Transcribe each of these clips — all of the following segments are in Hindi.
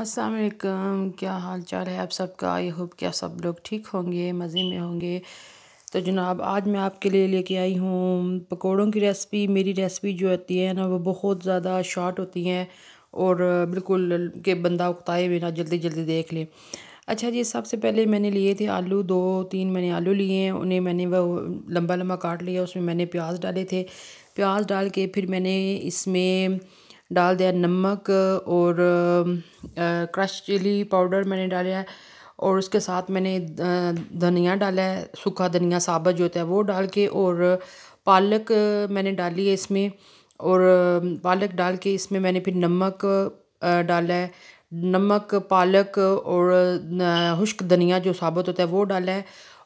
असलकम क्या हाल चाल है आप सबका आई होप क्या सब लोग ठीक होंगे मज़े में होंगे तो जनाब आज मैं आपके लिए लेके आई हूँ पकोड़ों की रेसिपी मेरी रेसिपी जो होती है ना वो बहुत ज़्यादा शॉर्ट होती हैं और बिल्कुल के बंदा उकताए बिना जल्दी जल्दी देख ले अच्छा जी सबसे पहले मैंने लिए थे आलू दो तीन मैंने आलू लिए हैं उन्हें मैंने वो लंबा लंबा काट लिया उसमें मैंने प्याज डाले थे प्याज डाल के फिर मैंने इसमें डाल दिया नमक और क्रश चिली पाउडर मैंने डाला है और उसके साथ मैंने धनिया डाला है सूखा धनिया साबत जो होता है वो डाल के और पालक मैंने डाली है इसमें और पालक डाल के इसमें मैंने फिर नमक डाला है नमक पालक और खुश्क धनिया जो साबुत होता है वो डाला है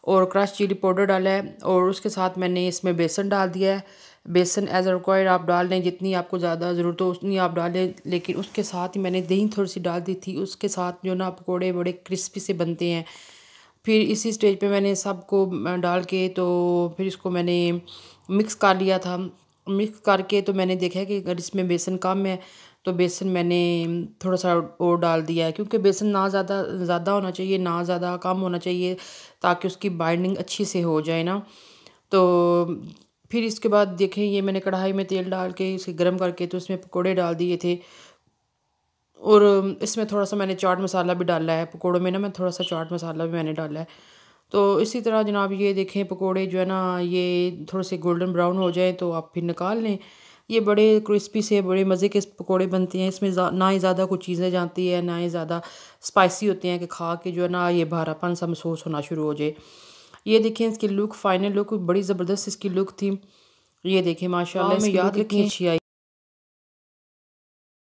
और क्रश चिली पाउडर डाला है और उसके साथ मैंने इसमें बेसन डाल दिया है बेसन एज रिक्वायर्ड आप डाल लें जितनी आपको ज़्यादा ज़रूरत हो उतनी आप डालें लेकिन उसके साथ ही मैंने दही थोड़ी सी डाल दी थी उसके साथ जो ना पकौड़े बड़े क्रिस्पी से बनते हैं फिर इसी स्टेज पे मैंने सब को डाल के तो फिर इसको मैंने मिक्स कर लिया था मिक्स करके तो मैंने देखा कि अगर इसमें बेसन कम है तो बेसन मैंने थोड़ा सा और डाल दिया है क्योंकि बेसन ना ज़्यादा ज़्यादा होना चाहिए ना ज़्यादा कम होना चाहिए ताकि उसकी बाइंडिंग अच्छी से हो जाए ना तो फिर इसके बाद देखें ये मैंने कढ़ाई में तेल डाल के इसे गर्म करके तो उसमें पकौड़े डाल दिए थे और इसमें थोड़ा सा मैंने चाट मसाला भी डाला है पकौड़ों में ना मैं थोड़ा सा चाट मसाला भी मैंने डाला है तो इसी तरह जनाब ये देखें पकौड़े जो है ना ये थोड़े से गोल्डन ब्राउन हो जाए तो आप फिर निकाल लें ये बड़े क्रिस्पी से बड़े मज़े के पकौड़े बनते हैं इसमें ना ही ज़्यादा कुछ चीज़ें जाती है ना ही ज़्यादा स्पाइसी होते हैं कि खा के जो है ना ये भारापन सा महसूस होना शुरू हो जाए ये देखें इसकी लुक फाइनल लुक बड़ी ज़बरदस्त इसकी लुक थी ये देखें माशाल्लाह हाँ, मैं याद रखें